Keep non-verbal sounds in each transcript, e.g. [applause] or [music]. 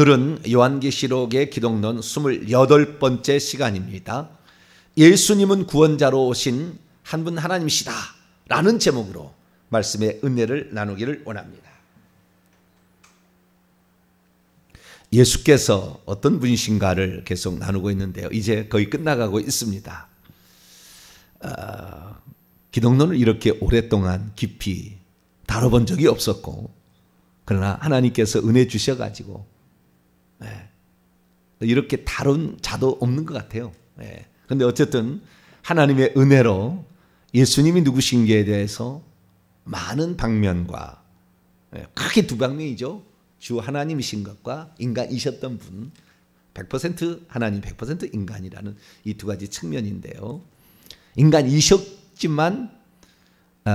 오늘은 요한계시록의 기독론 28번째 시간입니다. 예수님은 구원자로 오신 한 분 하나님이시다 라는 제목으로 말씀의 은혜를 나누기를 원합니다. 예수께서 어떤 분이신가를 계속 나누고 있는데요. 이제 거의 끝나가고 있습니다. 어, 기독론을 이렇게 오랫동안 깊이 다뤄본 적이 없었고 그러나 하나님께서 은혜 주셔가지고 네. 이렇게 다룬 자도 없는 것 같아요. 네. 그런데 어쨌든 하나님의 은혜로 예수님이 누구신지에 대해서 많은 방면과 네, 크게 두 방면이죠. 주 하나님이신 것과 인간이셨던 분, 100% 하나님, 100% 인간이라는 이 두 가지 측면인데요. 인간이셨지만 어,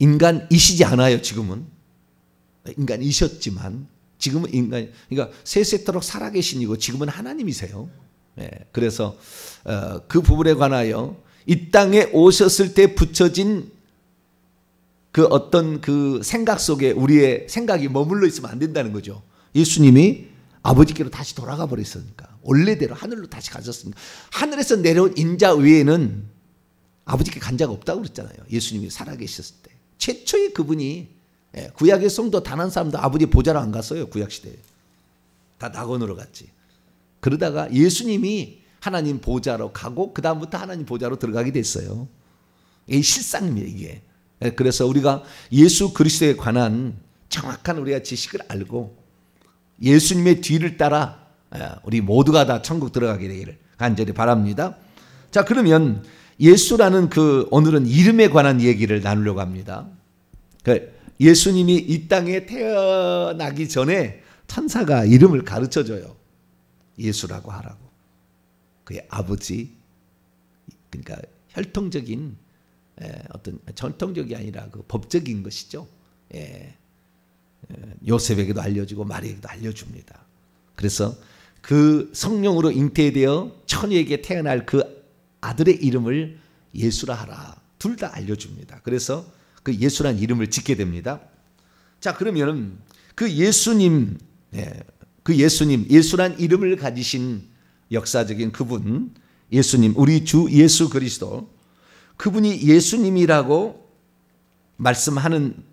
인간이시지 않아요. 지금은 인간이셨지만 지금은 인간, 그러니까 세세토록 살아계신이고 지금은 하나님이세요. 예, 그래서 어, 그 부분에 관하여 이 땅에 오셨을 때 붙여진 그 어떤 그 생각 속에 우리의 생각이 머물러 있으면 안 된다는 거죠. 예수님이 아버지께로 다시 돌아가 버렸으니까 원래대로 하늘로 다시 가셨으니까 하늘에서 내려온 인자 외에는 아버지께 간 자가 없다고 그랬잖아요. 예수님이 살아계셨을 때 최초의 그분이 예, 구약의 성도 단 한 사람도 아버지 보좌로 안 갔어요. 구약 시대에. 다 낙원으로 갔지. 그러다가 예수님이 하나님 보자로 가고 그다음부터 하나님 보자로 들어가게 됐어요. 이 실상입니다, 이게. 예, 그래서 우리가 예수 그리스도에 관한 정확한 우리가 지식을 알고 예수님의 뒤를 따라 예, 우리 모두가 다 천국 들어가게 되기를 간절히 바랍니다. 자, 그러면 예수라는 그 오늘은 이름에 관한 얘기를 나누려고 합니다. 그 예수님이 이 땅에 태어나기 전에 천사가 이름을 가르쳐 줘요. 예수라고 하라고. 그의 아버지 그러니까 혈통적인 예, 어떤 전통적이 아니라 그 법적인 것이죠. 예. 예 요셉에게도 알려주고 마리에게도 알려줍니다. 그래서 그 성령으로 잉태되어 천위에게 태어날 그 아들의 이름을 예수라 하라. 둘 다 알려줍니다. 그래서 그 예수란 이름을 짓게 됩니다. 자, 그러면 그 예수님, 네, 그 예수님, 예수란 이름을 가지신 역사적인 그분, 예수님, 우리 주 예수 그리스도, 그분이 예수님이라고 말씀하는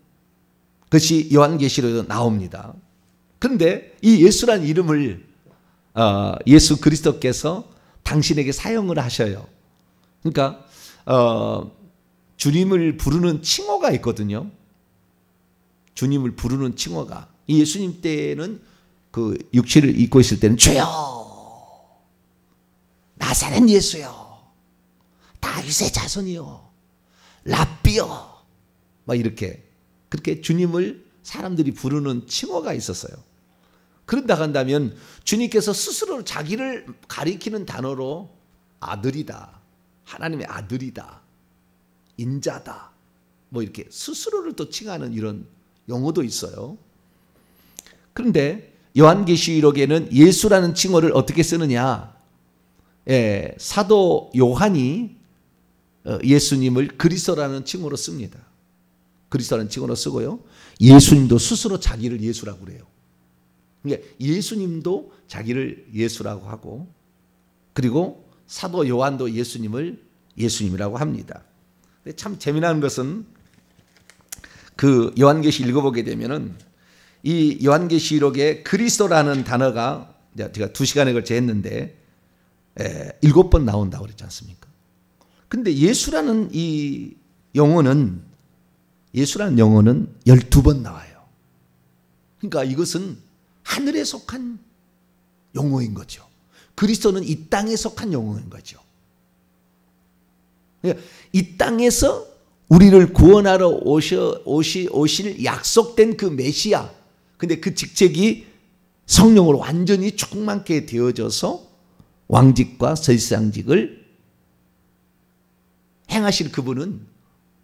것이 요한계시록 나옵니다. 근데 이 예수란 이름을 어, 예수 그리스도께서 당신에게 사용을 하셔요. 그러니까 어, 주님을 부르는 칭호가 있거든요. 주님을 부르는 칭호가. 예수님 때는 그 육체를 입고 있을 때는 주여 나사렛 예수여 다윗의 자손이여 랍비여 막 이렇게 그렇게 주님을 사람들이 부르는 칭호가 있었어요. 그런다 한다면 주님께서 스스로 자기를 가리키는 단어로 아들이다. 하나님의 아들이다. 인자다. 뭐 이렇게 스스로를 또 칭하는 이런 용어도 있어요. 그런데 요한계시록에는 예수라는 칭호를 어떻게 쓰느냐? 예, 사도 요한이 어, 예수님을 그리스도라는 칭호로 씁니다. 그리스도라는 칭호로 쓰고요. 예수님도 스스로 자기를 예수라고 그래요. 그러니까 예수님도 자기를 예수라고 하고 그리고 사도 요한도 예수님을 예수님이라고 합니다. 근데 참 재미난 것은 그 요한계시 읽어보게 되면은 이 요한계시록에 그리스도라는 단어가 제가 두 시간에 걸쳐 했는데 에, 일곱 번 나온다고 그랬지 않습니까? 근데 예수라는 이 영어는 예수라는 영어는 열두 번 나와요. 그러니까 이것은 하늘에 속한 용어인 거죠. 그리스도는 이 땅에 속한 용어인 거죠. 그러니까 이 땅에서 우리를 구원하러 오셔, 오시, 오실 약속된 그 메시아. 근데 그 직책이 성령으로 완전히 충만케 되어져서 왕직과 설상직을 행하실 그분은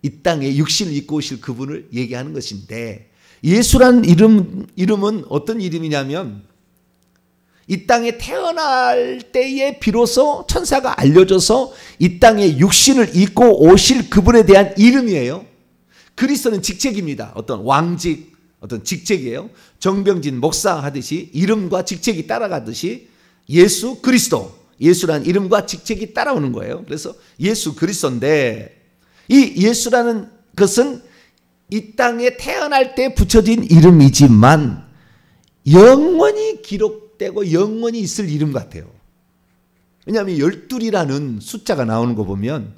이 땅에 육신을 입고 오실 그분을 얘기하는 것인데 예수란 이름, 이름은 어떤 이름이냐면 이 땅에 태어날 때에 비로소 천사가 알려줘서 이 땅에 육신을 입고 오실 그분에 대한 이름이에요. 그리스도는 직책입니다. 어떤 왕직, 어떤 직책이에요. 정병진 목사 하듯이 이름과 직책이 따라가듯이 예수 그리스도, 예수란 이름과 직책이 따라오는 거예요. 그래서 예수 그리스도인데 이 예수라는 것은 이 땅에 태어날 때 붙여진 이름이지만 영원히 기록 복고 영원히 있을 이름 같아요. 왜냐하면 열둘이라는 숫자가 나오는 거 보면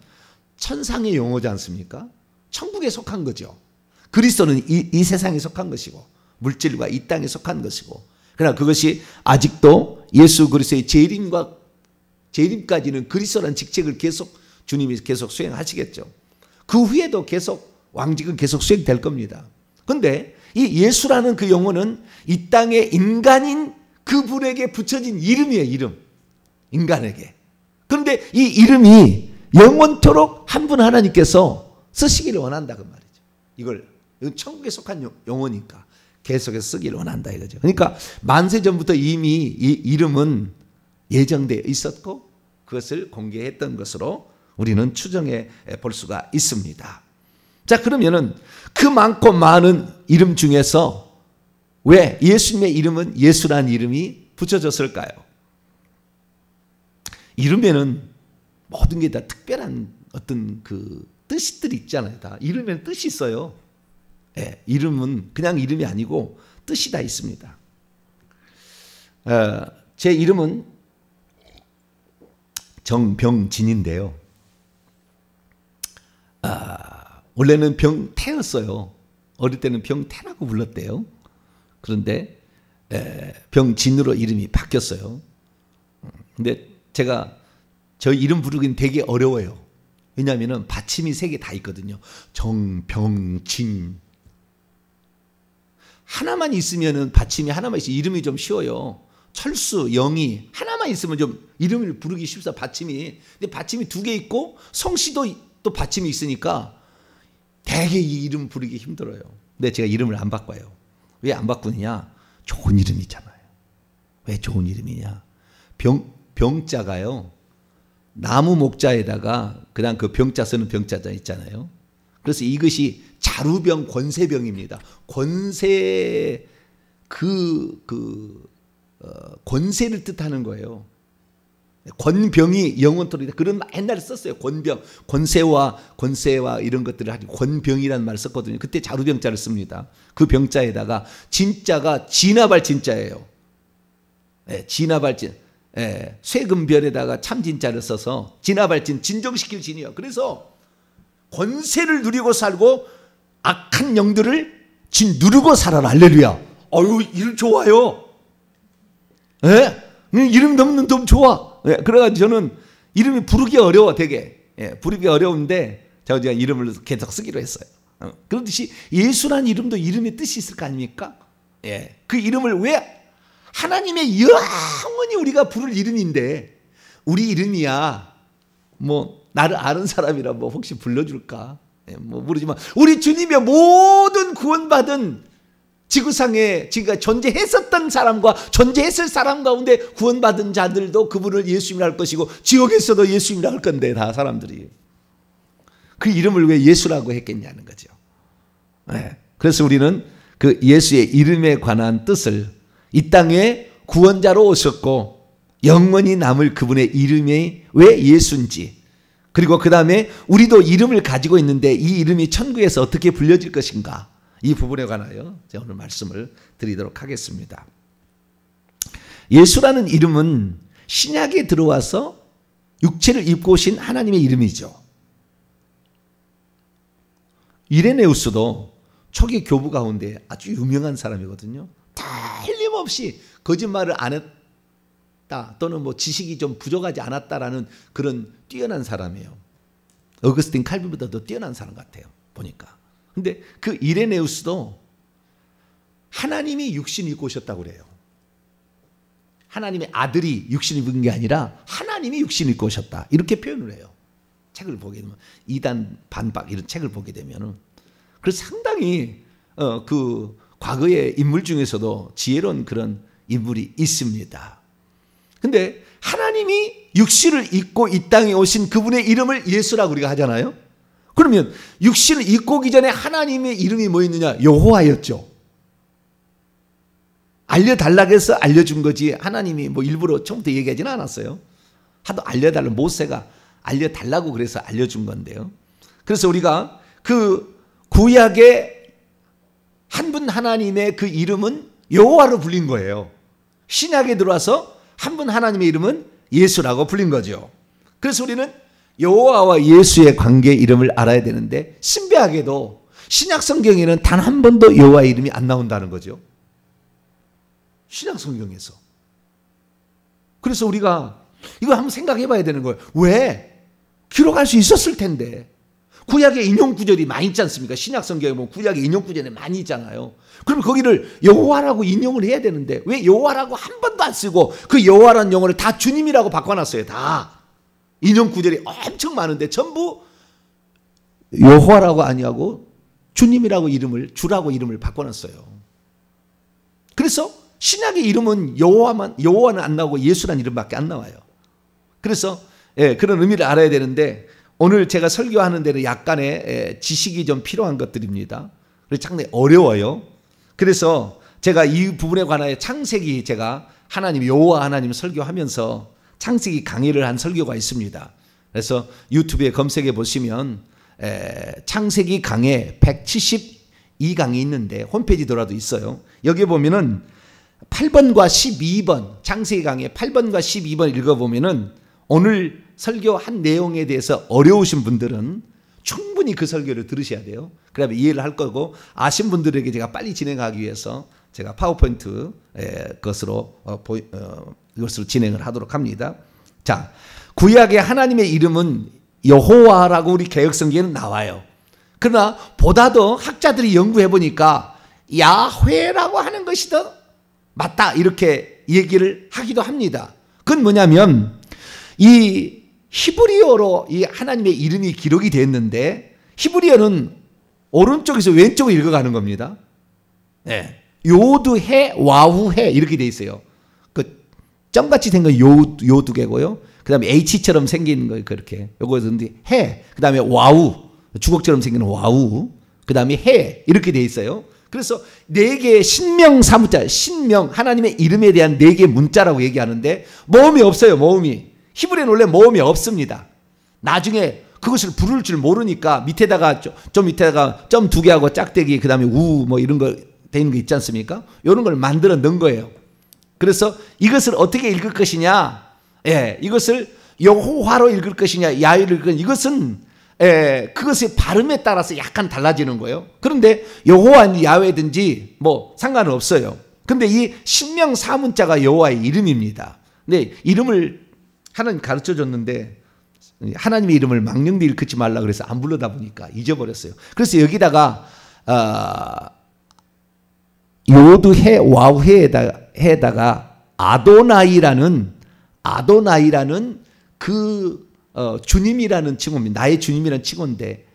천상의 용어지 않습니까? 천국에 속한 거죠. 그리스도는 이, 이 세상에 속한 것이고 물질과 이 땅에 속한 것이고 그러나 그것이 아직도 예수 그리스도의 재림과 재림까지는 그리스도란 직책을 계속 주님이 계속 수행하시겠죠. 그 후에도 계속 왕직은 계속 수행될 겁니다. 근데 이 예수라는 그 영혼은 이 땅의 인간인 그분에게 붙여진 이름이에요, 이름. 인간에게. 그런데 이 이름이 영원토록 한 분 하나님께서 쓰시기를 원한다 그 말이죠. 이걸 이건 천국에 속한 영혼이니까 계속해서 쓰기를 원한다 이거죠. 그러니까 만세 전부터 이미 이 이름은 예정되어 있었고 그것을 공개했던 것으로 우리는 추정해 볼 수가 있습니다. 자, 그러면은 그 많고 많은 이름 중에서 왜 예수님의 이름은 예수란 이름이 붙여졌을까요? 이름에는 모든 게 다 특별한 어떤 그 뜻들이 있잖아요. 다 이름에는 뜻이 있어요. 예, 이름은 그냥 이름이 아니고 뜻이 다 있습니다. 어, 제 이름은 정병진인데요. 아, 원래는 병태였어요. 어릴 때는 병태라고 불렀대요. 그런데 병진으로 이름이 바뀌었어요. 근데 제가 저 이름 부르긴 되게 어려워요. 왜냐하면 받침이 세 개 다 있거든요. 정, 병, 진. 하나만 있으면 받침이 하나만 있어 이름이 좀 쉬워요. 철수, 영희 하나만 있으면 좀 이름을 부르기 쉽다 받침이. 근데 받침이 두 개 있고 성씨도 또 받침이 있으니까 되게 이 이름 부르기 힘들어요. 근데 제가 이름을 안 바꿔요. 왜안 바꾸느냐? 좋은 이름이잖아요. 왜 좋은 이름이냐? 병, 병자가요. 나무 목자에다가 그냥 그 병자 쓰는 병자자 있잖아요. 그래서 이것이 자루병 권세병입니다. 권세 그그 그, 어, 권세를 뜻하는 거예요. 권병이 영원토록 그런 옛날에 썼어요. 권병, 권세와 권세와 이런 것들을 하니 권병이라는 말을 썼거든요. 그때 자루병자를 씁니다. 그 병자에다가 진짜가 진화발 진짜예요. 예, 진화발 진. 예, 쇠금별에다가 참진자를 써서 진화발 진 진정시킬 진이요. 그래서 권세를 누리고 살고 악한 영들을 진 누르고 살아라. 할렐루야. 어유 일 좋아요. 예? 음, 이름 넘는 놈 좋아. 예, 그래가지고 저는 이름이 부르기 어려워 되게. 예, 부르기 어려운데 제가 제 이름을 계속 쓰기로 했어요. 어. 그렇듯이 예수란 이름도 이름의 뜻이 있을 거 아닙니까? 예, 그 이름을 왜 하나님의 영원히 우리가 부를 이름인데 우리 이름이야 뭐 나를 아는 사람이라 뭐 혹시 불러줄까? 예, 뭐 모르지만 우리 주님의 모든 구원받은 지구상에 지가 존재했었던 사람과 존재했을 사람 가운데 구원받은 자들도 그분을 예수님이라 할 것이고 지옥에서도 예수님이라 할 건데 다 사람들이 그 이름을 왜 예수라고 했겠냐는 거죠. 네. 그래서 우리는 그 예수의 이름에 관한 뜻을 이 땅에 구원자로 오셨고 영원히 남을 그분의 이름이 왜 예수인지 그리고 그 다음에 우리도 이름을 가지고 있는데 이 이름이 천국에서 어떻게 불려질 것인가 이 부분에 관하여 제가 오늘 말씀을 드리도록 하겠습니다. 예수라는 이름은 신약에 들어와서 육체를 입고 오신 하나님의 이름이죠. 이레네우스도 초기 교부 가운데 아주 유명한 사람이거든요. 틀림없이 거짓말을 안 했다 또는 뭐 지식이 좀 부족하지 않았다라는 그런 뛰어난 사람이에요. 어거스틴 칼빈보다도 뛰어난 사람 같아요. 보니까. 근데 그 이레네우스도 하나님이 육신 입고 오셨다고 그래요. 하나님의 아들이 육신 입은 게 아니라 하나님이 육신 입고 오셨다. 이렇게 표현을 해요. 책을 보게 되면 이단 반박 이런 책을 보게 되면은 그래서 상당히 어, 그 과거의 인물 중에서도 지혜로운 그런 인물이 있습니다. 근데 하나님이 육신을 입고 이 땅에 오신 그분의 이름을 예수라고 우리가 하잖아요. 그러면 육신을 입고 기 전에 하나님의 이름이 뭐였느냐? 여호와였죠. 알려달라고 해서 알려준 거지 하나님이 뭐 일부러 처음부터 얘기하지는 않았어요. 하도 알려달라 모세가 알려달라고 그래서 알려준 건데요. 그래서 우리가 그 구약의 한분 하나님의 그 이름은 여호와로 불린 거예요. 신약에 들어와서 한 분 하나님의 이름은 예수라고 불린 거죠. 그래서 우리는 여호와와 예수의 관계 이름을 알아야 되는데 신비하게도 신약 성경에는 단 한 번도 여호와 이름이 안 나온다는 거죠. 신약 성경에서. 그래서 우리가 이거 한번 생각해 봐야 되는 거예요. 왜? 기록할 수 있었을 텐데. 구약의 인용 구절이 많이 있지 않습니까? 신약 성경에 보면 구약의 인용 구절이 많이 있잖아요. 그럼 거기를 여호와라고 인용을 해야 되는데 왜 여호와라고 한 번도 안 쓰고 그 여호와라는 영어를 다 주님이라고 바꿔 놨어요. 다. 인용 구절이 엄청 많은데 전부 여호와라고 아니하고 주님이라고 이름을 주라고 이름을 바꿔놨어요. 그래서 신약의 이름은 여호와만 여호와는 안 나오고 예수란 이름밖에 안 나와요. 그래서 예, 그런 의미를 알아야 되는데 오늘 제가 설교하는 데는 약간의 예, 지식이 좀 필요한 것들입니다. 그래서 상당 어려워요. 그래서 제가 이 부분에 관하여 창세기 제가 하나님 여호와 하나님 설교하면서 창세기 강의를 한 설교가 있습니다. 그래서 유튜브에 검색해 보시면 에, 창세기 강의 172강이 있는데 홈페이지 돌아도 있어요. 여기 보면은 8번과 12번 창세기 강의 8번과 12번 읽어보면은 오늘 설교한 내용에 대해서 어려우신 분들은 충분히 그 설교를 들으셔야 돼요. 그래야 이해를 할 거고 아신 분들에게 제가 빨리 진행하기 위해서 제가 파워포인트 것으로 어, 어, 이것을 진행을 하도록 합니다. 자, 구약의 하나님의 이름은 여호와라고 우리 개혁성경에는 나와요. 그러나 보다 더 학자들이 연구해 보니까 야훼라고 하는 것이 더 맞다 이렇게 얘기를 하기도 합니다. 그건 뭐냐면 이 히브리어로 이 하나님의 이름이 기록이 됐는데 히브리어는 오른쪽에서 왼쪽으로 읽어가는 겁니다. 예. 요드해 와우해 이렇게 돼 있어요. 점같이 생긴 요, 요두 개고요. 그 다음에 H처럼 생긴 거, 그렇게. 요거 근데 해. 그 다음에 와우. 주걱처럼 생긴 와우. 그 다음에 해. 이렇게 돼 있어요. 그래서 네 개의 신명 사무자 신명, 하나님의 이름에 대한 네 개의 문자라고 얘기하는데 모음이 없어요, 모음이. 히브리는 원래 모음이 없습니다. 나중에 그것을 부를 줄 모르니까 밑에다가 좀, 좀 밑에다가 점 두개 하고 짝대기, 그 다음에 우 뭐 이런 거돼 있는 거 있지 않습니까? 요런걸 만들어 넣은 거예요. 그래서 이것을 어떻게 읽을 것이냐? 예, 이것을 여호와로 읽을 것이냐, 야유를읽은이것은 예, 그것의 발음에 따라서 약간 달라지는 거예요. 그런데 여호와 야훼든지 뭐 상관은 없어요. 근데 이 신명 사문자가 여호와의 이름입니다. 근데 이름을 하나님 가르쳐 줬는데 하나님의 이름을 망령되이 일지 말라 그래서 안 불러다 보니까 잊어버렸어요. 그래서 여기다가 어, 요드해 와우해에다가 해다가 아도나이라는 아도나이라는 그 어, 주님이라는 칭호입니다. 나의 주님이라는 칭호인데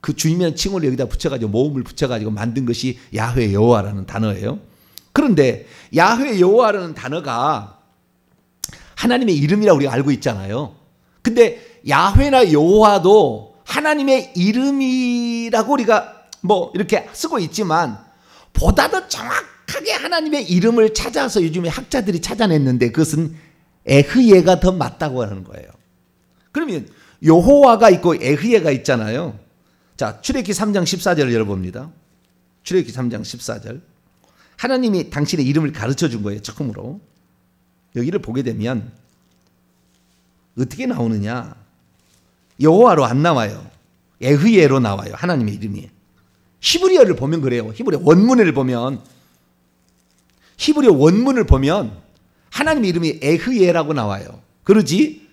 그 주님이라는 칭호를 여기다 붙여가지고 모음을 붙여가지고 만든 것이 야훼 여호와라는 단어예요. 그런데 야훼 여호와라는 단어가 하나님의 이름이라고 우리가 알고 있잖아요. 근데 야훼나 여호와도 하나님의 이름이라고 우리가 뭐 이렇게 쓰고 있지만 보다 더 정확하게 하나님의 이름을 찾아서 요즘에 학자들이 찾아냈는데 그것은 에흐예가 더 맞다고 하는 거예요. 그러면 여호와가 있고 에흐예가 있잖아요. 자, 출애기 3장 14절을 열어봅니다. 출애기 3장 14절. 하나님이 당신의 이름을 가르쳐 준 거예요. 처음으로. 여기를 보게 되면 어떻게 나오느냐? 여호와로 안 나와요. 에흐예로 나와요. 하나님의 이름이. 히브리어를 보면 그래요. 히브리어 원문을 보면 히브리어 원문을 보면 하나님 이름이 에흐예라고 나와요. 그러지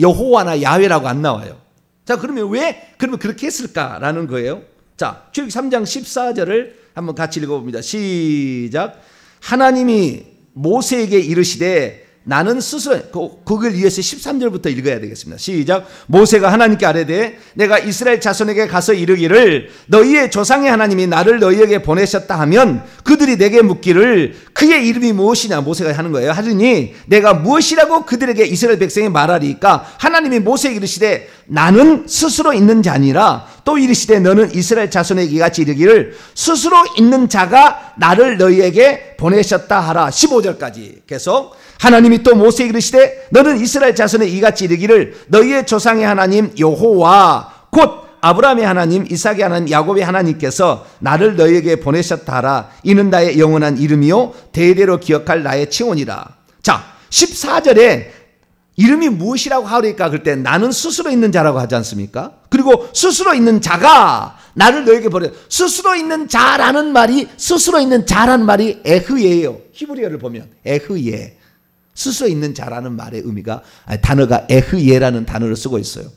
여호와나 야훼라고 안 나와요. 자, 그러면 왜 그러면 그렇게 했을까라는 거예요. 자, 출애굽 3장 14절을 한번 같이 읽어 봅니다. 시작. 하나님이 모세에게 이르시되 나는 스스로 그, 걸 위해서 13절부터 읽어야 되겠습니다. 시작. 모세가 하나님께 아뢰되 내가 이스라엘 자손에게 가서 이르기를 너희의 조상의 하나님이 나를 너희에게 보내셨다 하면 그들이 내게 묻기를 그의 이름이 무엇이냐 모세가 하는 거예요. 하리니 내가 무엇이라고 그들에게 이스라엘 백성이 말하리까 하나님이 모세에게 이르시되 나는 스스로 있는 자니라 또 이르시되 너는 이스라엘 자손에게 같이 이르기를 스스로 있는 자가 나를 너희에게 보내셨다 하라. 15절까지 계속 하나님이 또 모세에게 이르시되 너는 이스라엘 자손의 이같이 이르기를 너희의 조상의 하나님 여호와 곧 아브라함의 하나님 이삭의 하나님 야곱의 하나님께서 나를 너희에게 보내셨다 라 이는 나의 영원한 이름이요 대대로 기억할 나의 칭원이라 자 14절에 이름이 무엇이라고 하니까 그때 나는 스스로 있는 자라고 하지 않습니까? 그리고 스스로 있는 자가 나를 너에게 버려 스스로 있는 자라는 말이 스스로 있는 자라는 말이 에흐예요 히브리어를 보면 에흐예. 쓸수 있는 자라는 말의 의미가 단어가 에흐예라는 단어를 쓰고 있어요.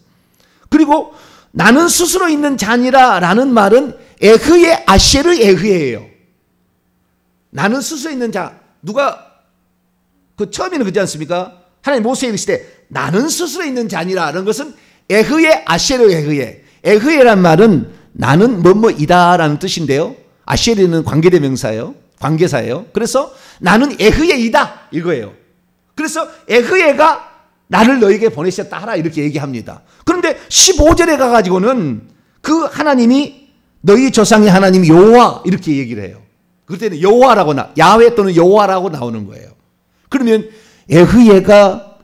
그리고 나는 스스로 있는 자니라라는 말은 에흐예 아쉐르 에흐예요. 나는 스스로 있는 자 누가 그 처음에는 그지 렇 않습니까? 하나님 모세에 이시대 나는 스스로 있는 자니라는 것은 에흐예 아쉐르 에흐예. 에흐예란 말은 나는 뭐뭐이다라는 뜻인데요. 아쉐르는 관계대명사예요. 관계사예요. 그래서 나는 에흐예이다 이거예요. 그래서 에흐에가 나를 너에게 보내셨다 하라 이렇게 얘기합니다. 그런데 15절에 가가지고는 그 하나님이 너희 조상의 하나님 여호와 이렇게 얘기를 해요. 그때는 여호와라고 나 야훼 또는 여호와라고 나오는 거예요. 그러면 에흐예가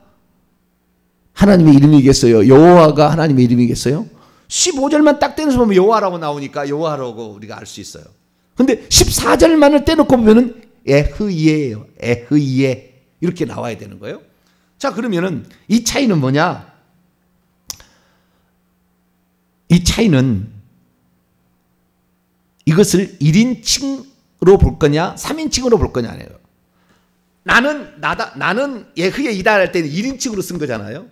하나님의 이름이겠어요? 여호와가 하나님의 이름이겠어요? 15절만 딱 떼면서 보면 여호와라고 나오니까 여호와라고 우리가 알 수 있어요. 근데 14절만을 떼놓고 보면은 에흐예예요. 에흐예. 이렇게 나와야 되는 거예요. 자, 그러면은 이 차이는 뭐냐? 이 차이는 이것을 1인칭으로 볼 거냐, 3인칭으로 볼 거냐네요. 나는 나다 나는 예흐의 이다 할 때는 1인칭으로 쓴 거잖아요.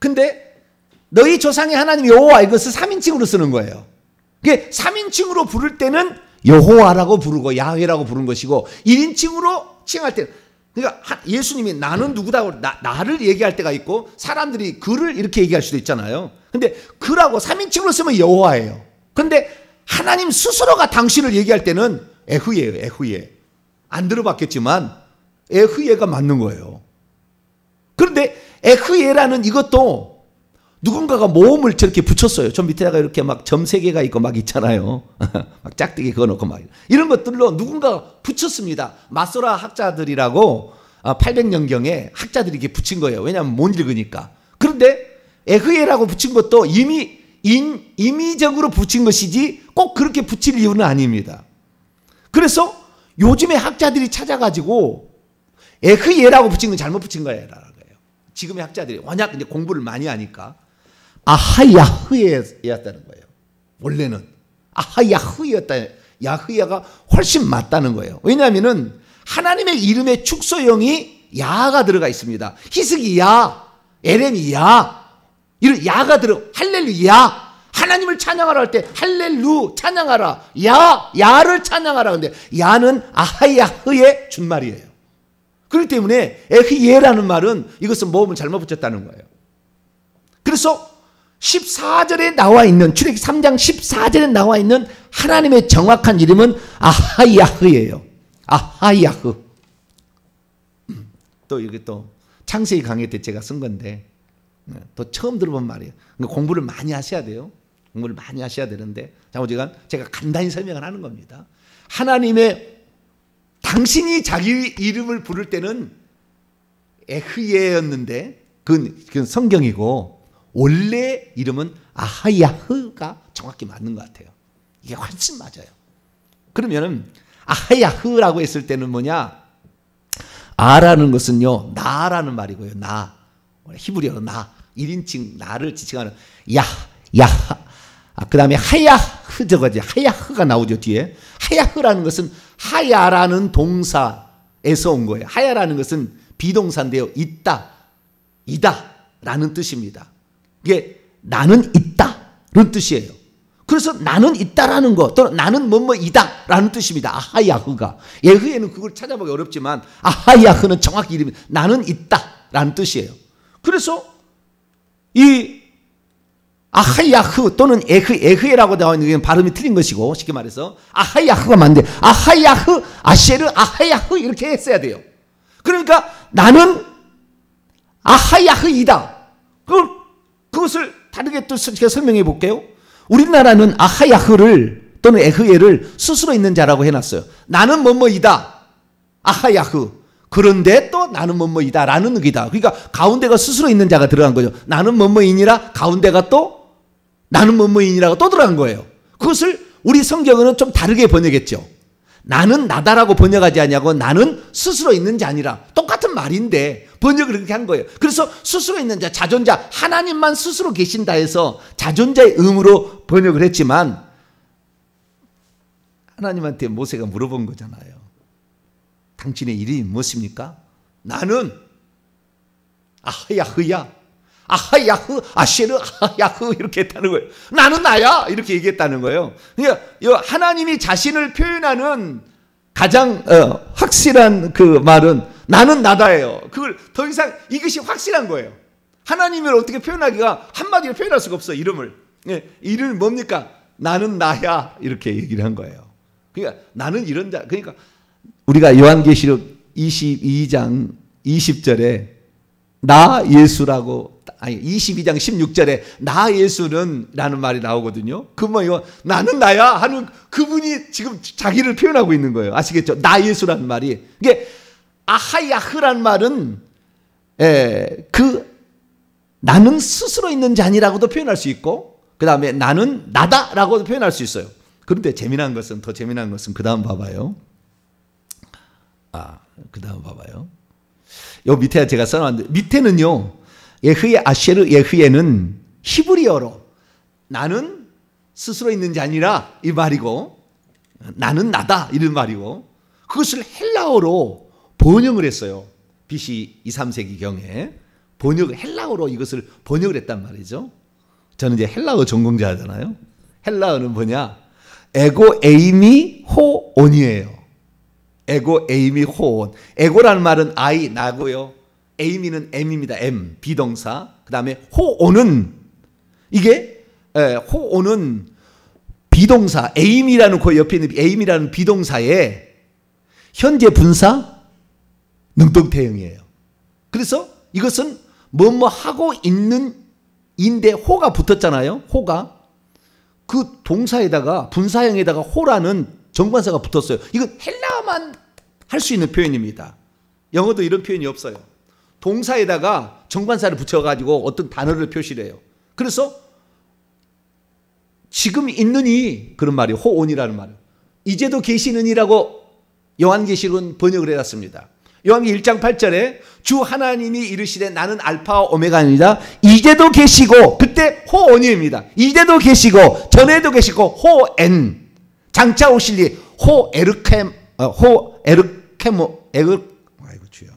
근데 너희 조상의 하나님 여호와 이것을 3인칭으로 쓰는 거예요. 그게 3인칭으로 부를 때는 여호와라고 부르고 야훼라고 부른 것이고 1인칭으로 칭할 때는 그러니까 예수님이 나는 누구다고 나, 나를 얘기할 때가 있고 사람들이 그를 이렇게 얘기할 수도 있잖아요. 근데 그라고 3인칭으로 쓰면 여호와예요. 근데 하나님 스스로가 당신을 얘기할 때는 에후예요. 에후예. 안 들어봤겠지만 에후예가 맞는 거예요. 그런데 에후예라는 이것도 누군가가 모음을 저렇게 붙였어요. 저 밑에다가 이렇게 막 점 세 개가 있고 막 있잖아요. [laughs] 막 짝대기 그어놓고 막 이런 것들로 누군가가 붙였습니다. 마소라 학자들이라고 800년경에 아, 학자들이 이렇게 붙인 거예요. 왜냐하면 못 읽으니까. 그런데 에흐예라고 붙인 것도 이미 인, 임의적으로 붙인 것이지 꼭 그렇게 붙일 이유는 아닙니다. 그래서 요즘에 학자들이 찾아가지고 에흐예라고 붙인 건 잘못 붙인 거예요. 지금의 학자들이 워낙 이제 공부를 많이 하니까 아하야흐였다는 거예요. 원래는 아하야흐였다. 야흐야가 훨씬 맞다는 거예요. 왜냐하면은 하나님의 이름의 축소형이 야가 들어가 있습니다. 히스기야, 에레미야, 이런 야가 들어 할렐루야. 하나님을 찬양하라 할 때 할렐루 찬양하라. 야, 야를 찬양하라. 근데 야는 아하야흐의 준말이에요. 그렇기 때문에 에히예라는 말은 이것은 모음을 잘못 붙였다는 거예요. 그래서 14절에 나와 있는 출애기 3장 14절에 나와 있는 하나님의 정확한 이름은 아하야흐예요. 아하야흐. 또 이렇게 또 창세기 강의 때 제가 쓴 건데 네, 또 처음 들어본 말이에요. 그러니까 공부를 많이 하셔야 돼요. 공부를 많이 하셔야 되는데 자오지 제가 간단히 설명을 하는 겁니다. 하나님의 당신이 자기 이름을 부를 때는 에흐예였는데 그건, 그건 성경이고 원래 이름은 아하야흐가 정확히 맞는 것 같아요. 이게 훨씬 맞아요. 그러면은 아하야흐라고 했을 때는 뭐냐? 아라는 것은요, 나라는 말이고요. 나. 히브리어로 나. 1인칭 나를 지칭하는 야, 야. 아, 그 다음에 하야흐 저거지. 하야흐가 나오죠, 뒤에. 하야흐라는 것은 하야라는 동사에서 온 거예요. 하야라는 것은 비동사인데요. 있다, 이다 라는 뜻입니다. 이게 나는 있다라는 뜻이에요. 그래서 나는 있다라는 것, 또는 나는 뭐뭐이다라는 뜻입니다. 아하야흐가 예흐에는 그걸 찾아보기 어렵지만 아하야흐는 정확히 이름이 나는 있다라는 뜻이에요. 그래서 이 아하야흐 또는 에흐 에흐에라고 나와 있는 게 발음이 틀린 것이고 쉽게 말해서 아하야흐가 맞는데 아하야흐 아셰르 아하야흐 이렇게 했어야 돼요. 그러니까 나는 아하야흐이다. 그걸 그것을 다르게 또 제가 설명해 볼게요. 우리나라는 아하야흐를 또는 에흐예를 스스로 있는 자라고 해놨어요. 나는 뭐뭐이다. 아하야흐. 그런데 또 나는 뭐뭐이다 라는 의기다. 그러니까 가운데가 스스로 있는 자가 들어간 거죠. 나는 뭐뭐인이라 가운데가 또 나는 뭐뭐인이라고 또 들어간 거예요. 그것을 우리 성경은 좀 다르게 번역했죠. 나는 나다라고 번역하지 않냐고 나는 스스로 있는 자 아니라 똑같은 말인데 번역을 그렇게 한 거예요. 그래서 스스로 있는 자, 자존자, 하나님만 스스로 계신다 해서 자존자의 의무로 번역을 했지만 하나님한테 모세가 물어본 거잖아요. 당신의 이름이 무엇입니까? 나는 아야 흐야 아하 야흐 아쉐르 아하 야흐 이렇게 했다는 거예요. 나는 나야 이렇게 얘기했다는 거예요. 그러니까 하나님이 자신을 표현하는 가장 어, 확실한 그 말은 나는 나다예요. 그걸 더 이상 이것이 확실한 거예요. 하나님을 어떻게 표현하기가 한마디로 표현할 수가 없어 이름을. 예, 이름 뭡니까? 나는 나야 이렇게 얘기를 한 거예요. 그러니까 나는 이런 자. 그러니까 우리가 요한계시록 22장 20절에 나 예수라고 아니 22장 16절에 나 예수는 라는 말이 나오거든요. 그뭐 이거 나는 나야 하는 그분이 지금 자기를 표현하고 있는 거예요. 아시겠죠? 나 예수라는 말이 이게 아하야흐란 말은 에, 예, 그 나는 스스로 있는 자니라고도 표현할 수 있고 그 다음에 나는 나다라고도 표현할 수 있어요. 그런데 재미난 것은 더 재미난 것은 그 다음 봐봐요. 아, 그 다음 봐봐요. 요 밑에 제가 써놨는데 밑에는요. 예흐의 아쉐르 예흐에는 히브리어로 나는 스스로 있는 자 아니라 이 말이고 나는 나다 이런 말이고 그것을 헬라어로 번역을 했어요. BC 2, 3세기 경에 번역 헬라어로 이것을 번역을 했단 말이죠. 저는 이제 헬라어 전공자잖아요. 헬라어는 뭐냐? 에고 에이미 호 온이에요. 에고, 에이미, 호온. 에고라 말은 I, 나고요. 에이미는 M입니다. M, 비동사. 그 다음에 호온은 이게 에, 호온은 비동사, 에임이라는 그 옆에 있는 에임이라는 비동사의 현재 분사 능동태형이에요. 그래서 이것은 뭐뭐 뭐 하고 있는 인데 호가 붙었잖아요. 호가 그 동사에다가 분사형에다가 호라는 정관사가 붙었어요. 이건 헬라만 할 수 있는 표현입니다. 영어도 이런 표현이 없어요. 동사에다가 정관사를 붙여가지고 어떤 단어를 표시를 해요. 그래서 지금 있느니 그런 말이 호온이라는 말이에요. 이제도 계시느니라고 요한계시록은 번역을 해놨습니다. 요한계 1장 8절에 주 하나님이 이르시되 나는 알파와 오메가입니다. 이제도 계시고 그때 호온이입니다. 이제도 계시고 전에도 계시고 호엔 장차 오실 이호 에르케 어, 호 에르케모 에르 아이고 주여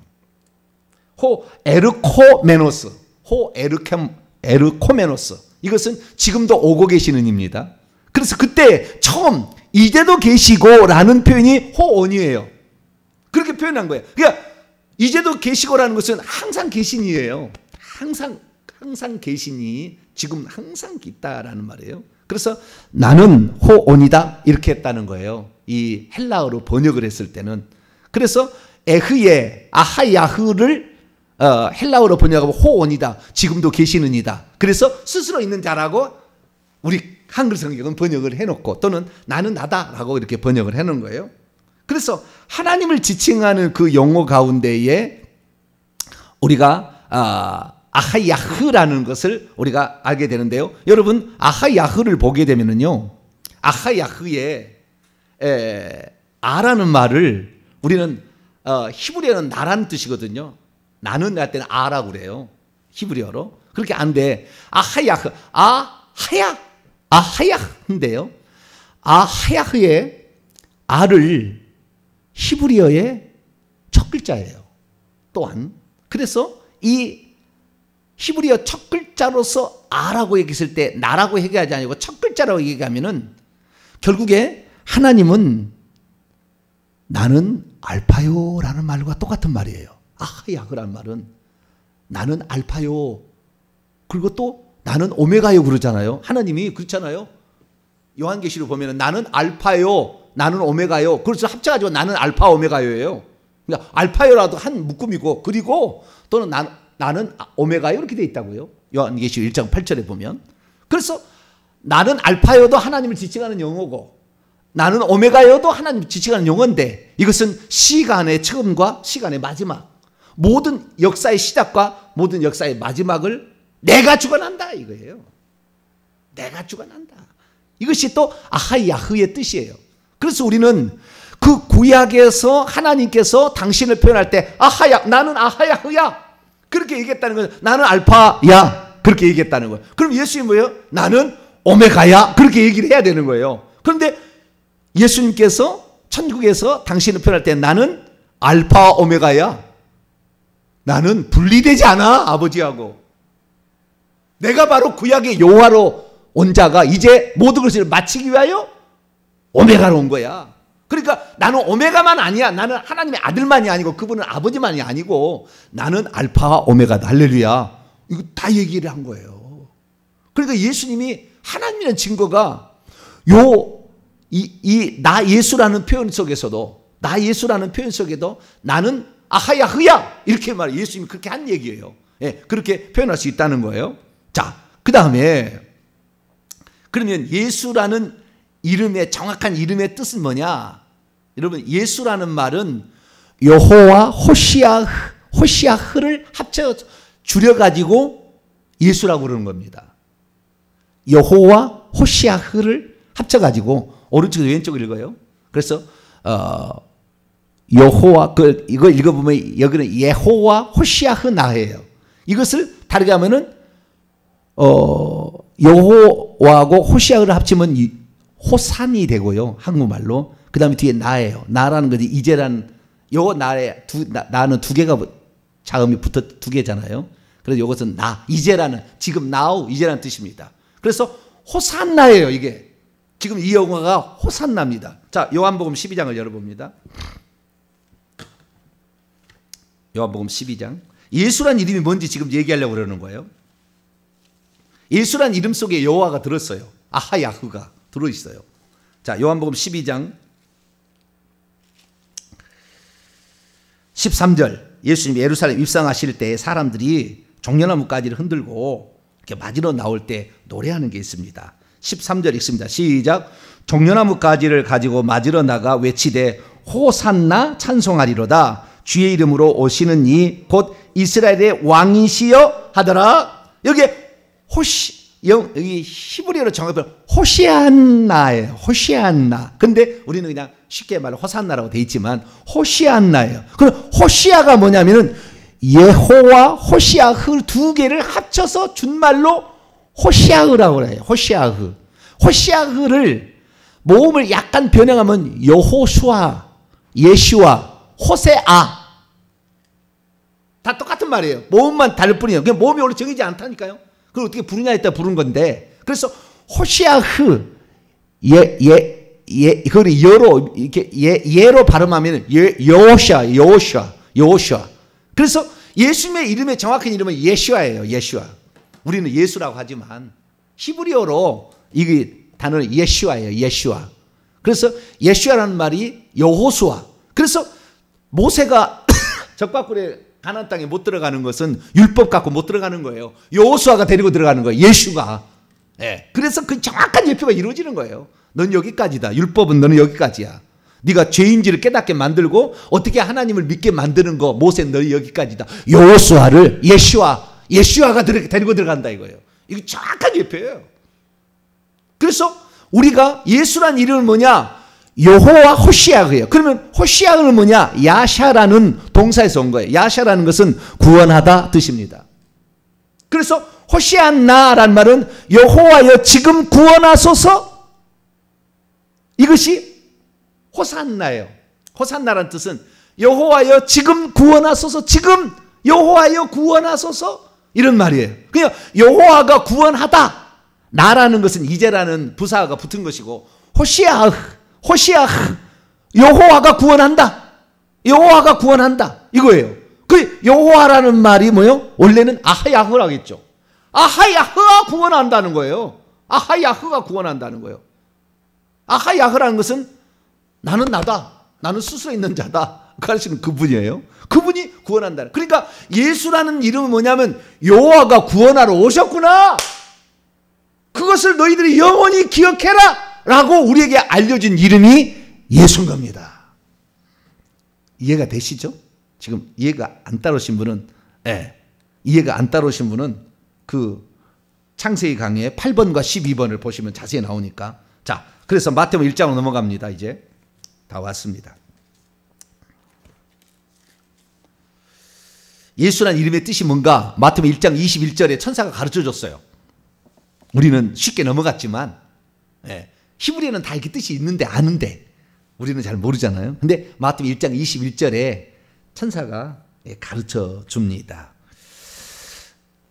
호 에르코메노스 호 에르케 에르코메노스 이것은 지금도 오고 계시는 입니다. 그래서 그때 처음 이제도 계시고라는 표현이 호언이에요. 그렇게 표현한 거예요. 그러니까 이제도 계시고라는 것은 항상 계신이에요. 항상 항상 계시니 지금 항상 있다라는 말이에요. 그래서 나는 호온이다 이렇게 했다는 거예요. 이 헬라어로 번역을 했을 때는 그래서 에흐의 아하야흐를 어, 헬라어로 번역하면 호온이다. 지금도 계시는 이다. 그래서 스스로 있는 자라고 우리 한글 성경은 번역을 해놓고 또는 나는 나다라고 이렇게 번역을 해놓은 거예요. 그래서 하나님을 지칭하는 그 용어 가운데에 우리가 아, 아하야흐라는 것을 우리가 알게 되는데요. 여러분 아하야흐를 보게 되면요 아하야흐의 에, 아라는 말을 우리는 어, 히브리어는 나라는 뜻이거든요. 나는 할 때는 아라고 그래요. 히브리어로. 그렇게 안 돼. 아하야흐. 아하야. 아하야흐인데요. 아하야흐의 아를 히브리어의 첫 글자예요. 또한. 그래서 이 히브리어 첫 글자로서 아라고 얘기했을 때 나라고 얘기하지 아니고 첫 글자라고 얘기하면은 결국에 하나님은 나는 알파요라는 말과 똑같은 말이에요. 아, 하 야그란 말은 나는 알파요. 그리고 또 나는 오메가요 그러잖아요. 하나님이 그렇잖아요. 요한계시록 보면은 나는 알파요, 나는 오메가요. 그래서 합쳐가지고 나는 알파 오메가요예요. 그러니까 알파요라도 한 묶음이고 그리고 또는 나는 나는 아, 오메가요 이렇게 돼 있다고요. 요한계시록 1장 8절에 보면. 그래서 나는 알파여도 하나님을 지칭하는 영어고 나는 오메가여도 하나님 지칭하는 용어인데 이것은 시간의 처음과 시간의 마지막 모든 역사의 시작과 모든 역사의 마지막을 내가 주관한다 이거예요. 내가 주관한다. 이것이 또 아하야흐의 뜻이에요. 그래서 우리는 그 구약에서 하나님께서 당신을 표현할 때 아하야 나는 아하야흐야 그렇게 얘기했다는 거예요. 나는 알파야. 그렇게 얘기했다는 거예요. 그럼 예수님 뭐예요? 나는 오메가야. 그렇게 얘기를 해야 되는 거예요. 그런데 예수님께서 천국에서 당신을 표현할 때 나는 알파 오메가야. 나는 분리되지 않아. 아버지하고. 내가 바로 구약의 여호와로 온 자가 이제 모든 것을 마치기 위하여 오메가로 온 거야. 그러니까 나는 오메가만 아니야. 나는 하나님의 아들만이 아니고 그분은 아버지만이 아니고 나는 알파와 오메가다. 할렐루야. 이거 다 얘기를 한 거예요. 그러니까 예수님이 하나님이라는 증거가 요 이 이 나 예수라는 표현 속에서도 나 예수라는 표현 속에도 나는 아하야 흐야 이렇게 말해 예수님이 그렇게 한 얘기예요. 예, 그렇게 표현할 수 있다는 거예요. 자, 그다음에 그러면 예수라는 이름의 정확한 이름의 뜻은 뭐냐? 여러분 예수라는 말은 여호와 호시아 호시아흐를 합쳐 줄여 가지고 예수라고 그러는 겁니다. 여호와 호시아흐를 합쳐 가지고 오른쪽에서 왼쪽을 읽어요. 그래서 어, 여호와 그 이거 읽어 보면 여기는 예호와 호시아흐 나예요. 이것을 다르게 하면은 어 여호와하고 호시아흐를 합치면 호산이 되고요. 한국말로. 그 다음에 뒤에 나예요. 나라는 거지. 이제란, 요 나에, 두, 나, 는두 개가 자음이 붙어 두 개잖아요. 그래서 이것은 나, 이제라는, 지금 나우, 이제라는 뜻입니다. 그래서 호산나예요, 이게. 지금 이 영화가 호산나입니다. 자, 요한복음 12장을 열어봅니다. 요한복음 12장. 예수란 이름이 뭔지 지금 얘기하려고 그러는 거예요. 예수란 이름 속에 여호와가 들었어요. 아하 야후가. 들어 있어요. 자, 요한복음 12장 13절 예수님 예루살렘 입상하실 때 사람들이 종려나무까지를 흔들고 이렇게 맞으러 나올 때 노래하는 게 있습니다. 13절 읽습니다. 시작. 종려나무 가지를 가지고 맞으러 나가 외치되 호산나 찬송하리로다. 주의 이름으로 오시는 이 곧 이스라엘의 왕이시여 하더라. 여기에 호시 영, 여기 히브리어로 정확하면 호시안나예요. 호시안나. 근데 우리는 그냥 쉽게 말해 호산나라고 돼 있지만 호시안나예요. 그럼 호시아가 뭐냐면은 예호와 호시아흐 두 개를 합쳐서 준말로 호시아흐라고 해요. 호시아흐. 호시아흐를 모음을 약간 변형하면 여호수아, 예시와, 호세아. 다 똑같은 말이에요. 모음만 다를 뿐이에요. 그냥 모음이 원래 정해지 않다니까요. 그걸 어떻게 부르냐에 따라 부른 건데. 그래서 호시아흐 예예예 예, 예, 그걸 여로 이렇게 예 예로 발음하면 예 여호샤 여호샤 여호샤. 그래서 예수님의 이름의 정확한 이름은 예슈아예요. 예슈아. 우리는 예수라고 하지만 히브리어로 이게 단어는 예슈아예요. 예슈아. 그래서 예슈아라는 말이 여호수아. 그래서 모세가 [coughs] 적박굴에 가나안 땅에 못 들어가는 것은 율법 갖고 못 들어가는 거예요. 여호수아가 데리고 들어가는 거예요. 예수가. 예. 그래서 그 정확한 예표가 이루어지는 거예요. 넌 여기까지다. 율법은 너는 여기까지야. 네가 죄인지를 깨닫게 만들고 어떻게 하나님을 믿게 만드는 거 모세 너희 여기까지다. 여호수아를 예수와 예수와가 데리고 들어간다 이거예요. 이거 정확한 예표예요. 그래서 우리가 예수란 이름은 뭐냐? 여호와 호시아그예요. 그러면 호시아그는 뭐냐? 야샤라는 동사에서 온 거예요. 야샤라는 것은 구원하다 뜻입니다. 그래서 호시아나라는 말은 여호와여 지금 구원하소서 이것이 호산나예요. 호산나란 뜻은 여호와여 지금 구원하소서 지금 여호와여 구원하소서 이런 말이에요. 그냥 여호와가 구원하다 나라는 것은 이제라는 부사가 붙은 것이고 호시아흐 호시아 여호와가 구원한다. 여호와가 구원한다. 이거예요. 그 여호와라는 말이 뭐요? 원래는 아하야흐라겠죠. 아하야흐가 구원한다는 거예요. 아하야흐가 구원한다는 거예요. 아하야흐라는 것은 나는 나다. 나는 스스로 있는 자다. 가르치는 그 그분이에요. 그분이 구원한다 그러니까 예수라는 이름은 뭐냐면 여호와가 구원하러 오셨구나. 그것을 너희들이 영원히 기억해라. 라고 우리에게 알려진 이름이 예수인 겁니다. 이해가 되시죠? 지금 이해가 안 따르신 분은, 예, 이해가 안 따르신 분은 그 창세기 강의 8번과 12번을 보시면 자세히 나오니까. 자, 그래서 마태복 1장으로 넘어갑니다. 이제 다 왔습니다. 예수란 이름의 뜻이 뭔가 마태복 1장 21절에 천사가 가르쳐 줬어요. 우리는 쉽게 넘어갔지만 예, 히브리어는 다 이렇게 뜻이 있는데 아는데 우리는 잘 모르잖아요. 근데 마태 1장 21절에 천사가 예, 가르쳐 줍니다.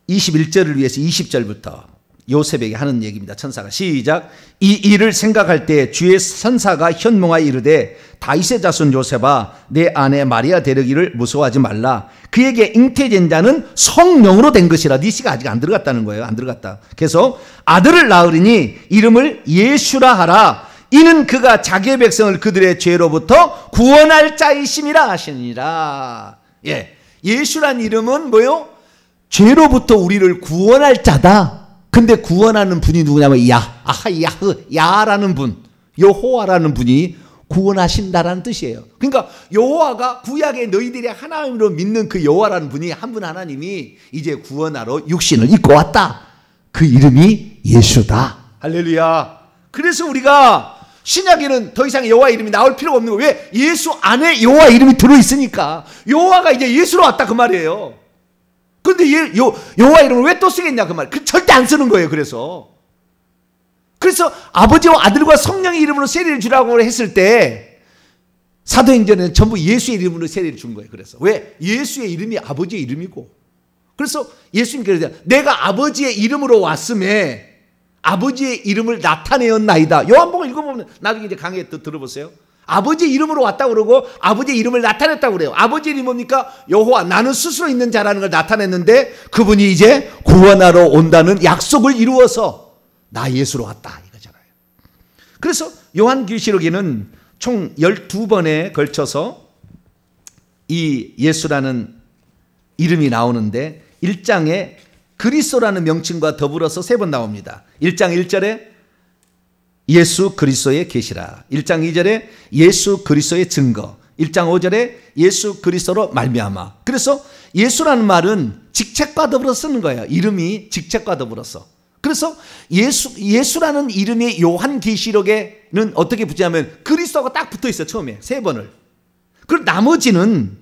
21절을 위해서 20절부터 요셉에게 하는 얘기입니다. 천사가 시작. 이 일을 생각할 때 주의 선사가 현몽하 이르되 다윗의 자손 요셉아 내 아내 마리아 데르기를 무서워하지 말라. 그에게 잉태된 자는 성령으로 된 것이라. 니 네 씨가 아직 안 들어갔다는 거예요. 안 들어갔다. 그래서 아들을 낳으리니 이름을 예수라 하라. 이는 그가 자기의 백성을 그들의 죄로부터 구원할 자이심이라 하시니라. 예. 예수란 이름은 뭐요? 죄로부터 우리를 구원할 자다. 근데 구원하는 분이 누구냐면 야, 아하 야흐 야라는 분, 여호와라는 분이 구원하신다라는 뜻이에요. 그러니까 여호와가 구약의 너희들이 하나님으로 믿는 그 여호와라는 분이 한 분 하나님이 이제 구원하러 육신을 입고 왔다. 그 이름이 예수다. 할렐루야. 그래서 우리가 신약에는 더 이상 여호와 이름이 나올 필요가 없는 거예요. 왜? 예수 안에 여호와 이름이 들어 있으니까. 여호와가 이제 예수로 왔다 그 말이에요. 그런데 얘, 요, 요와 이름을 왜 또 쓰겠냐 그 말. 그 절대 안 쓰는 거예요. 그래서. 그래서 아버지와 아들과 성령의 이름으로 세례를 주라고 했을 때 사도행전에는 전부 예수의 이름으로 세례를 준 거예요. 그래서 왜? 예수의 이름이 아버지의 이름이고. 그래서 예수님께서 내가 아버지의 이름으로 왔음에 아버지의 이름을 나타내었나이다. 요한복음 읽어보면 나중에 이제 강의에 또 들어보세요. 아버지 이름으로 왔다 그러고 아버지 이름을 나타냈다 그래요. 아버지 이름 뭡니까? 여호와 나는 스스로 있는 자라는 걸 나타냈는데 그분이 이제 구원하러 온다는 약속을 이루어서 나 예수로 왔다 이거잖아요. 그래서 요한 계시록에는 총 12번에 걸쳐서 이 예수라는 이름이 나오는데 1장에 그리스도라는 명칭과 더불어서 세 번 나옵니다. 1장 1절에 예수 그리스도의 계시라. 1장 2절에 예수 그리스도의 증거. 1장 5절에 예수 그리스도로 말미암아. 그래서 예수라는 말은 직책과 더불어 쓰는 거예요. 이름이 직책과 더불어서. 그래서 예수 예수라는 이름이 요한 계시록에는 어떻게 붙이냐면 그리스도가 딱 붙어 있어 처음에 세 번을. 그리고 나머지는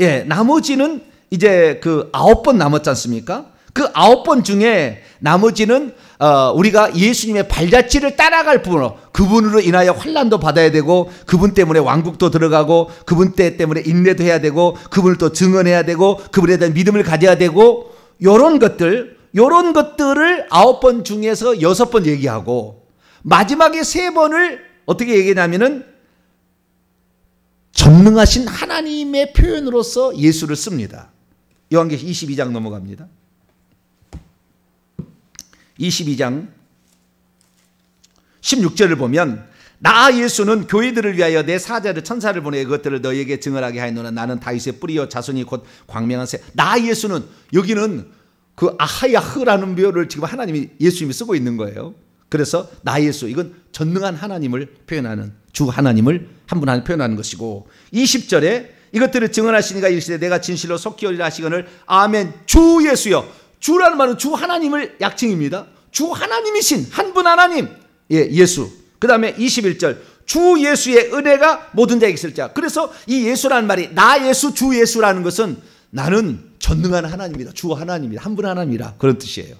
예, 나머지는 이제 그 아홉 번 남았지 않습니까? 그 아홉 번 중에 나머지는 어, 우리가 예수님의 발자취를 따라갈 뿐으로 그분으로 인하여 환란도 받아야 되고 그분 때문에 왕국도 들어가고 그분 때 때문에 인내도 해야 되고 그분을 또 증언해야 되고 그분에 대한 믿음을 가져야 되고 요런 것들 요런 것들을 아홉 번 중에서 여섯 번 얘기하고 마지막에 세 번을 어떻게 얘기냐면은 전능하신 하나님의 표현으로서 예수를 씁니다. 요한계시 22장 넘어갑니다. 22장 16절을 보면 나 예수는 교회들을 위하여 내 사자를 천사를 보내 그것들을 너에게 증언하게 하였노라 나는 다윗의 뿌리요 자손이 곧 광명한 새 나 예수는 여기는 그 아하야흐라는 묘를 지금 하나님이 예수님이 쓰고 있는 거예요. 그래서 나 예수 이건 전능한 하나님을 표현하는 주 하나님을 한분한 표현하는 것이고 20절에 이것들을 증언하시니가 일시되 내가 진실로 속히 올리라 하시거늘 아멘 주 예수여 주라는 말은 주 하나님을 약칭입니다. 주 하나님이신 한 분 하나님. 예, 예수. 그 다음에 21절. 주 예수의 은혜가 모든 자에게 있을 자. 그래서 이 예수라는 말이 나 예수, 주 예수라는 것은 나는 전능한 하나님이다. 주 하나님이다. 한 분 하나님이라. 그런 뜻이에요.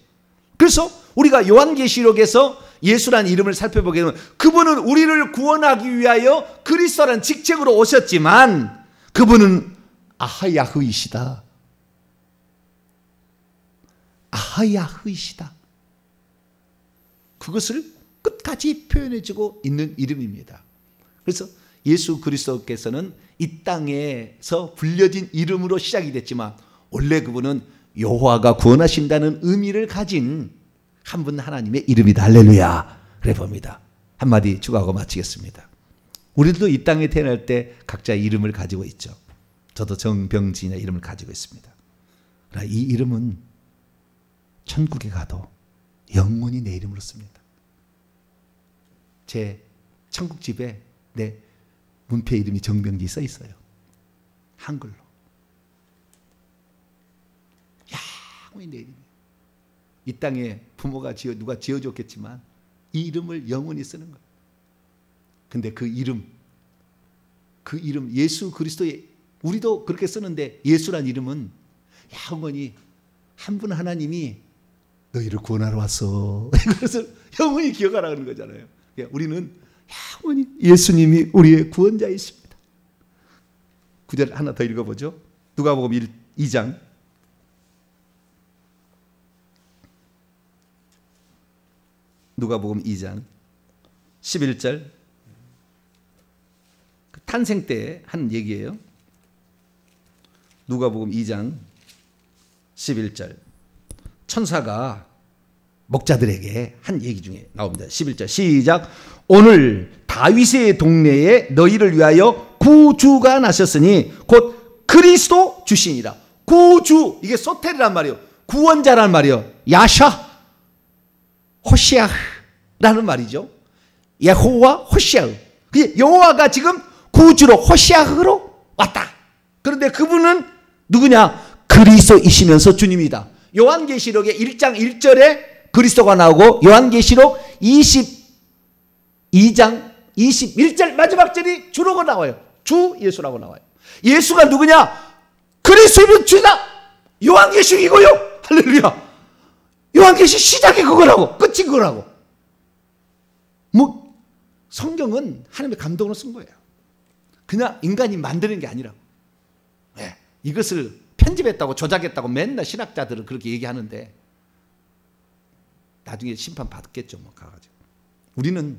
그래서 우리가 요한계시록에서 예수란 이름을 살펴보게 되면 그분은 우리를 구원하기 위하여 그리스도란 직책으로 오셨지만 그분은 아하야흐이시다. 아하야흐이시다. 그것을 끝까지 표현해주고 있는 이름입니다. 그래서 예수 그리스도께서는 이 땅에서 불려진 이름으로 시작이 됐지만 원래 그분은 여호와가 구원하신다는 의미를 가진 한 분 하나님의 이름이다. 할렐루야. 그래 봅니다. 한마디 추가하고 마치겠습니다. 우리도이 땅에 태어날 때 각자 이름을 가지고 있죠. 저도 정병진의 이름을 가지고 있습니다. 그러나 이 이름은 천국에 가도 영원히 내 이름으로 씁니다. 제 천국 집에 내 문패 이름이 정병지 써 있어요. 한글로. 영원히 내 이름. 이 땅에 부모가 지어 누가 지어줬겠지만 이 이름을 영원히 쓰는 거 근데 그 이름, 그 이름 예수 그리스도의 우리도 그렇게 쓰는데 예수란 이름은 영원히 한분 하나님이 너희를 구원하러 왔어. 이것을 [laughs] 영원히 기억하라는 거잖아요. 예, 우리는 영원히 예수님이 우리의 구원자이십니다. 구절 하나 더 읽어보죠. 누가복음 2장 누가복음 2장 11절 그 탄생 때 한 얘기예요. 누가복음 2장 11절 천사가 목자들에게 한 얘기 중에 나옵니다. 11절 시작. 오늘 다윗의 동네에 너희를 위하여 구주가 나셨으니 곧 그리스도 주신이라. 구주 이게 소텔이란 말이요. 구원자란 말이요. 야샤 호시아라는 말이죠. 예호와 호시아. 여호와가 지금 구주로 호시아흐로 왔다. 그런데 그분은 누구냐? 그리스도이시면서 주님이다. 요한계시록의 1장 1절에 그리스도가 나오고 요한계시록 22장 21절 마지막 절이 주로가 나와요. 주 예수라고 나와요. 예수가 누구냐? 그리스도는 주다. 요한계시록이고요. 할렐루야. 요한계시 시작이 그거라고. 끝이 그거라고. 뭐 성경은 하나님의 감동으로 쓴 거예요. 그냥 인간이 만드는 게 아니라. 네. 예, 이것을 편집했다고 조작했다고 맨날 신학자들은 그렇게 얘기하는데 나중에 심판 받겠죠. 뭐 가가지고. 우리는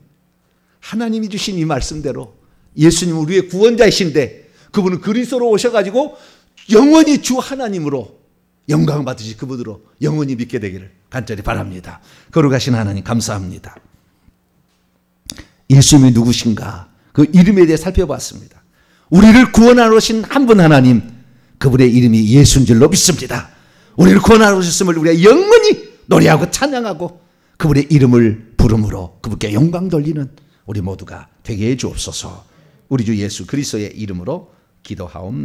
하나님이 주신 이 말씀대로 예수님 우리의 구원자이신데 그분은 그리스도로 오셔가지고 영원히 주 하나님으로 영광 받으시 그분으로 영원히 믿게 되기를 간절히 바랍니다. 걸어가신 하나님 감사합니다. 예수님이 누구신가 그 이름에 대해 살펴봤습니다. 우리를 구원하러 오신 한 분 하나님 그분의 이름이 예수인 줄로 믿습니다. 우리를 구원하러 오셨음을 우리가 영원히 노래하고 찬양하고 그분의 이름을 부름으로 그분께 영광 돌리는 우리 모두가 되게 해 주옵소서. 우리 주 예수 그리스도의 이름으로 기도하옵나